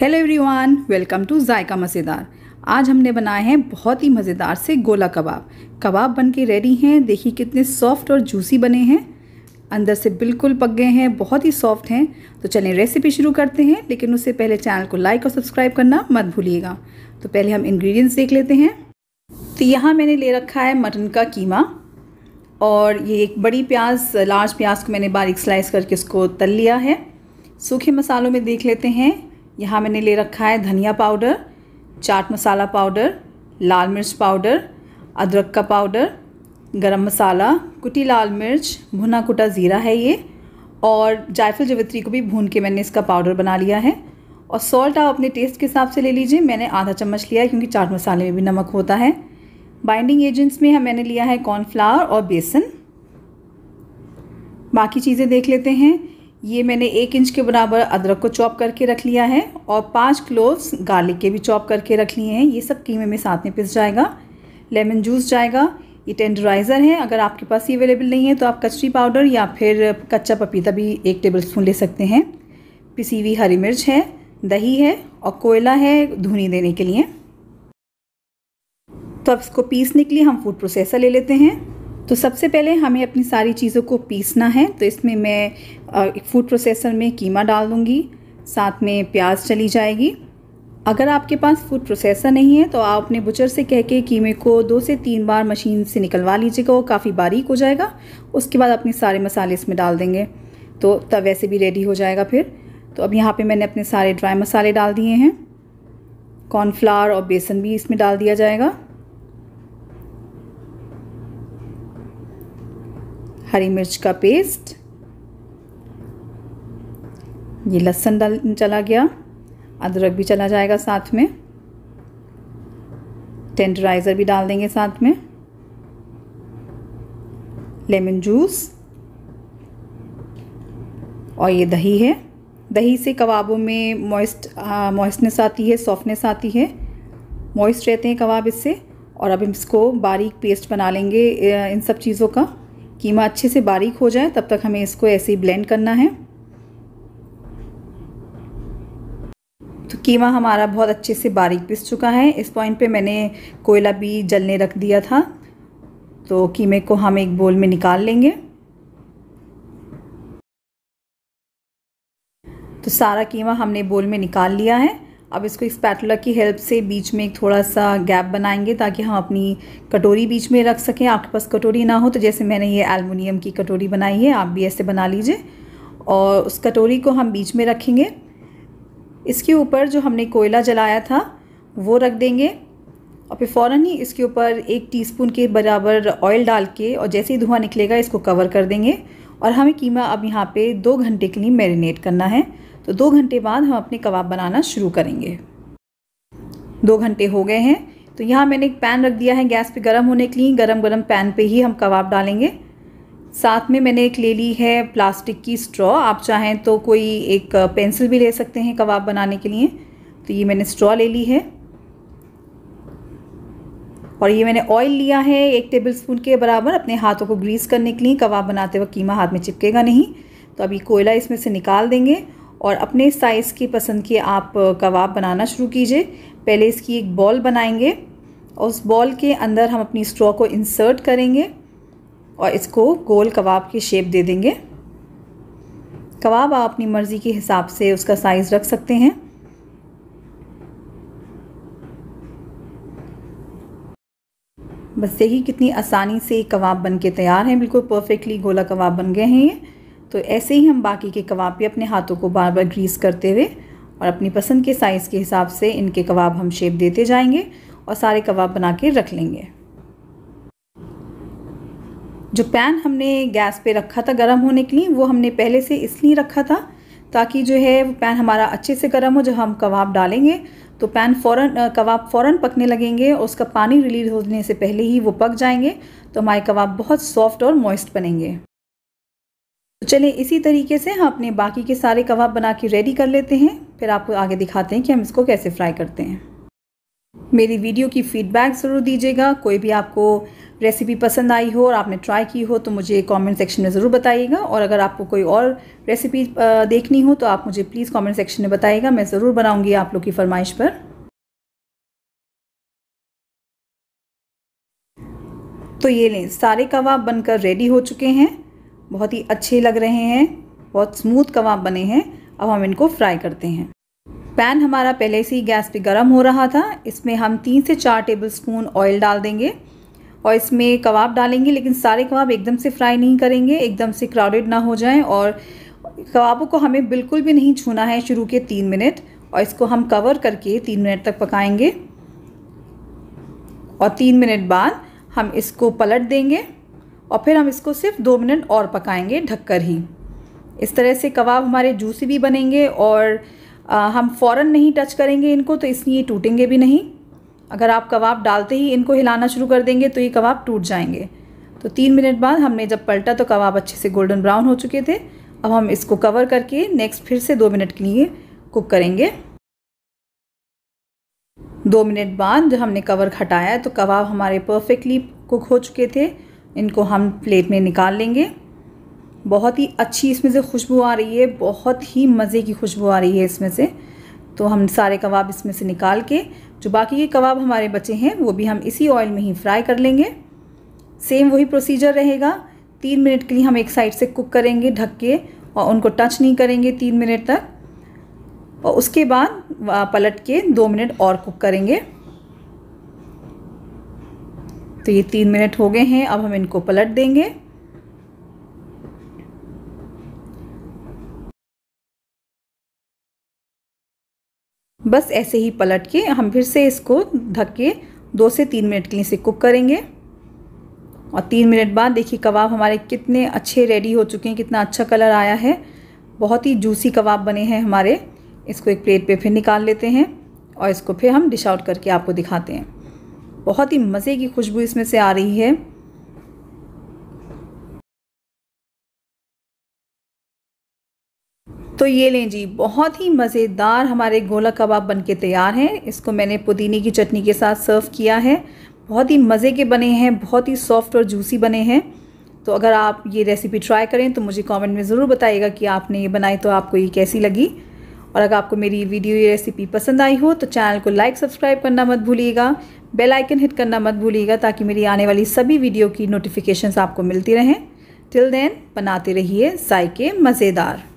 hello everyone welcome to Zaika मज़ेदार आज हमने बनाए हैं बहुत ही मज़ेदार से गोला कबाब कबाब बन के रेडी हैं देखिए कितने सॉफ्ट और जूसी बने हैं अंदर से बिल्कुल पक गए हैं बहुत ही सॉफ्ट हैं तो चलिए रेसिपी शुरू करते हैं लेकिन उससे पहले चैनल को लाइक और सब्सक्राइब करना मत भूलिएगा तो पहले हम इन्ग्रीडियंट्स देख लेते हैं तो यहाँ मैंने ले रखा है मटन का कीमा और ये एक बड़ी प्याज लार्ज प्याज को मैंने बारीक स्लाइस करके इसको तल लिया है सूखे मसालों में देख लेते हैं यहाँ मैंने ले रखा है धनिया पाउडर चाट मसाला पाउडर लाल मिर्च पाउडर अदरक का पाउडर गरम मसाला कुटी लाल मिर्च भुना कुटा ज़ीरा है ये और जायफल जवित्री को भी भून के मैंने इसका पाउडर बना लिया है और सॉल्ट आप अपने टेस्ट के हिसाब से ले लीजिए मैंने आधा चम्मच लिया है क्योंकि चाट मसाले में भी नमक होता है बाइंडिंग एजेंट्स में हम मैंने लिया है कॉर्नफ्लावर और बेसन बाकी चीज़ें देख लेते हैं ये मैंने एक इंच के बराबर अदरक को चॉप करके रख लिया है और पाँच क्लोव्स गार्लिक के भी चॉप करके रख लिए हैं ये सब कीमे में साथ में पिस जाएगा लेमन जूस जाएगा ये टेंडराइज़र है अगर आपके पास ये अवेलेबल नहीं है तो आप कचरी पाउडर या फिर कच्चा पपीता भी एक टेबल स्पून ले सकते हैं पिसी हुई हरी मिर्च है दही है और कोयला है धुनी देने के लिए तो अब इसको पीसने के लिए हम फूड प्रोसेसर ले लेते हैं तो सबसे पहले हमें अपनी सारी चीज़ों को पीसना है तो इसमें मैं फूड प्रोसेसर में कीमा डाल दूँगी साथ में प्याज चली जाएगी अगर आपके पास फूड प्रोसेसर नहीं है तो आप अपने बुचर से कह के कीमे को दो से तीन बार मशीन से निकलवा लीजिएगा वो काफ़ी बारीक हो जाएगा उसके बाद अपने सारे मसाले इसमें डाल देंगे तो तब वैसे भी रेडी हो जाएगा फिर तो अब यहाँ पे मैंने अपने सारे ड्राई मसाले डाल दिए हैं कॉर्नफ्लावर और बेसन भी इसमें डाल दिया जाएगा हरी मिर्च का पेस्ट ये लहसन डाल चला गया अदरक भी चला जाएगा साथ में टेंडराइज़र भी डाल देंगे साथ में लेमन जूस और ये दही है दही से कबाबों में मॉइस्ट मॉइस्टनेस आती है सॉफ्टनेस आती है मॉइस्ट रहते हैं कबाब इससे और अब हम इसको बारीक पेस्ट बना लेंगे इन सब चीज़ों का कीमा अच्छे से बारीक हो जाए तब तक हमें इसको ऐसे ही ब्लेंड करना है तो कीमा हमारा बहुत अच्छे से बारीक पिस चुका है इस पॉइंट पे मैंने कोयला भी जलने रख दिया था तो कीमे को हम एक बोल में निकाल लेंगे तो सारा कीमा हमने बोल में निकाल लिया है अब इसको एक स्पैटुला की हेल्प से बीच में एक थोड़ा सा गैप बनाएंगे ताकि हम अपनी कटोरी बीच में रख सकें आपके पास कटोरी ना हो तो जैसे मैंने ये एलमिनियम की कटोरी बनाई है आप भी ऐसे बना लीजिए और उस कटोरी को हम बीच में रखेंगे इसके ऊपर जो हमने कोयला जलाया था वो रख देंगे और फिर फ़ौर ही इसके ऊपर एक टीस्पून के बराबर ऑयल डाल के और जैसे ही धुआं निकलेगा इसको कवर कर देंगे और हमें कीमा अब यहाँ पे दो घंटे के लिए मैरिनेट करना है तो दो घंटे बाद हम अपने कबाब बनाना शुरू करेंगे दो घंटे हो गए हैं तो यहाँ मैंने एक पैन रख दिया है गैस पे गर्म होने के लिए गरम गरम पैन पे ही हम कबाब डालेंगे साथ में मैंने एक ले ली है प्लास्टिक की स्ट्रॉ आप चाहें तो कोई एक पेंसिल भी ले सकते हैं कबाब बनाने के लिए तो ये मैंने स्ट्रॉ ले ली है और ये मैंने ऑयल लिया है एक टेबल स्पून के बराबर अपने हाथों को ग्रीस करने के लिए कबाब बनाते वक्त कीमा हाथ में चिपकेगा नहीं तो अभी कोयला इसमें से निकाल देंगे और अपने साइज़ की पसंद के आप कबाब बनाना शुरू कीजिए पहले इसकी एक बॉल बनाएंगे और उस बॉल के अंदर हम अपनी स्ट्रॉ को इंसर्ट करेंगे और इसको गोल कबाब की शेप दे देंगे कबाब आप अपनी मर्ज़ी के हिसाब से उसका साइज़ रख सकते हैं बस देखिए कितनी आसानी से कबाब बन के तैयार हैं बिल्कुल परफेक्टली गोला कबाब बन गए हैं ये तो ऐसे ही हम बाकी के कबाब भी अपने हाथों को बार बार ग्रीस करते हुए और अपनी पसंद के साइज़ के हिसाब से इनके कबाब हम शेप देते जाएंगे और सारे कबाब बना के रख लेंगे जो पैन हमने गैस पे रखा था गर्म होने के लिए वो हमने पहले से इसलिए रखा था ताकि जो है वो पैन हमारा अच्छे से गर्म हो जब हम कबाब डालेंगे तो पैन फ़ौर कबाब फ़ौर पकने लगेंगे और उसका पानी रिलीज होने से पहले ही वो पक जाएंगे तो हमारे कबाब बहुत सॉफ्ट और मॉइस्ट बनेंगे तो चलिए इसी तरीके से हम अपने बाकी के सारे कबाब बना के रेडी कर लेते हैं फिर आपको आगे दिखाते हैं कि हम इसको कैसे फ्राई करते हैं मेरी वीडियो की फ़ीडबैक ज़रूर दीजिएगा कोई भी आपको रेसिपी पसंद आई हो और आपने ट्राई की हो तो मुझे कमेंट सेक्शन में ज़रूर बताइएगा और अगर आपको कोई और रेसिपी देखनी हो तो आप मुझे प्लीज़ कमेंट सेक्शन में बताइएगा मैं ज़रूर बनाऊँगी आप लोग की फरमाइश पर तो ये लें सारे कबाब बनकर रेडी हो चुके हैं बहुत ही अच्छे लग रहे हैं बहुत स्मूथ कबाब बने हैं अब हम इनको फ्राई करते हैं पैन हमारा पहले से ही गैस पे गर्म हो रहा था इसमें हम तीन से चार टेबल स्पून ऑयल डाल देंगे और इसमें कबाब डालेंगे लेकिन सारे कबाब एकदम से फ्राई नहीं करेंगे एकदम से क्राउडेड ना हो जाएं और कबाबों को हमें बिल्कुल भी नहीं छूना है शुरू के तीन मिनट और इसको हम कवर करके तीन मिनट तक पकाएंगे और तीन मिनट बाद हम इसको पलट देंगे और फिर हम इसको सिर्फ दो मिनट और पकाएंगे ढककर ही इस तरह से कबाब हमारे जूसी भी बनेंगे और आ, हम फ़ौरन नहीं टच करेंगे इनको तो इसलिए टूटेंगे भी नहीं अगर आप कबाब डालते ही इनको हिलाना शुरू कर देंगे तो ये कबाब टूट जाएंगे तो तीन मिनट बाद हमने जब पलटा तो कबाब अच्छे से गोल्डन ब्राउन हो चुके थे अब हम इसको कवर करके नेक्स्ट फिर से दो मिनट के लिए कुक करेंगे दो मिनट बाद जब हमने कवर हटाया तो कबाब हमारे परफेक्टली कुक हो चुके थे इनको हम प्लेट में निकाल लेंगे बहुत ही अच्छी इसमें से खुशबू आ रही है बहुत ही मज़े की खुशबू आ रही है इसमें से तो हम सारे कबाब इसमें से निकाल के जो बाकी के कबाब हमारे बचे हैं वो भी हम इसी ऑयल में ही फ्राई कर लेंगे सेम वही प्रोसीजर रहेगा तीन मिनट के लिए हम एक साइड से कुक करेंगे ढक के और उनको टच नहीं करेंगे तीन मिनट तक और उसके बाद पलट के दो मिनट और कुक करेंगे तो ये तीन मिनट हो गए हैं अब हम इनको पलट देंगे बस ऐसे ही पलट के हम फिर से इसको ढक के दो से तीन मिनट के लिए इसे कुक करेंगे और तीन मिनट बाद देखिए कबाब हमारे कितने अच्छे रेडी हो चुके हैं कितना अच्छा कलर आया है बहुत ही जूसी कबाब बने हैं हमारे इसको एक प्लेट पे फिर निकाल लेते हैं और इसको फिर हम डिश आउट करके आपको दिखाते हैं बहुत ही मज़े की खुशबू इसमें से आ रही है तो ये लें जी बहुत ही मज़ेदार हमारे गोला कबाब बनके तैयार हैं इसको मैंने पुदीने की चटनी के साथ सर्व किया है बहुत ही मज़े के बने हैं बहुत ही सॉफ्ट और जूसी बने हैं तो अगर आप ये रेसिपी ट्राई करें तो मुझे कमेंट में ज़रूर बताइएगा कि आपने ये बनाई तो आपको ये कैसी लगी और अगर आपको मेरी वीडियो ये रेसिपी पसंद आई हो तो चैनल को लाइक सब्सक्राइब करना मत भूलिएगा बेल आइकन हिट करना मत भूलिएगा ताकि मेरी आने वाली सभी वीडियो की नोटिफिकेशंस आपको मिलती रहें टिल देन बनाते रहिए जायके मज़ेदार